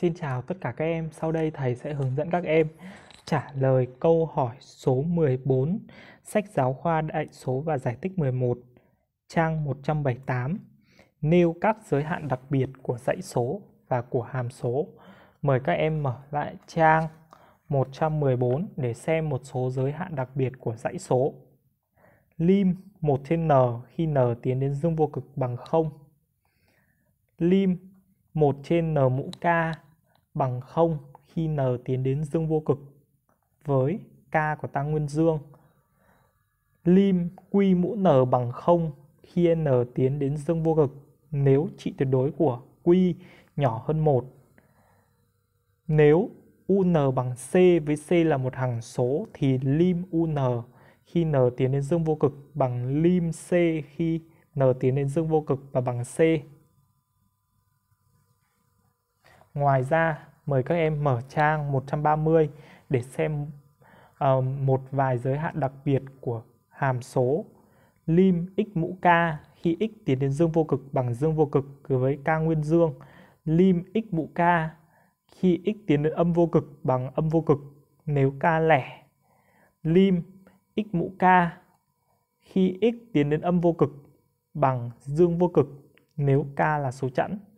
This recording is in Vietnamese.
Xin chào tất cả các em, sau đây thầy sẽ hướng dẫn các em trả lời câu hỏi số 14 sách giáo khoa đại số và giải tích 11 trang 178 nêu các giới hạn đặc biệt của dãy số và của hàm số. Mời các em mở lại trang 114 để xem một số giới hạn đặc biệt của dãy số. Lim 1 trên n khi n tiến đến dương vô cực bằng 0. Lim 1 trên n mũ k bằng 0 khi n tiến đến dương vô cực với k của tăng nguyên dương. Lim q mũ n bằng 0 khi n tiến đến dương vô cực nếu trị tuyệt đối của q nhỏ hơn 1. Nếu un bằng c với c là một hằng số thì lim un khi n tiến đến dương vô cực bằng lim c khi n tiến đến dương vô cực và bằng c Ngoài ra, mời các em mở trang 130 để xem uh, một vài giới hạn đặc biệt của hàm số lim x mũ k khi x tiến đến dương vô cực bằng dương vô cực với k nguyên dương lim x mũ k khi x tiến đến âm vô cực bằng âm vô cực nếu k lẻ lim x mũ k khi x tiến đến âm vô cực bằng dương vô cực nếu k là số chẵn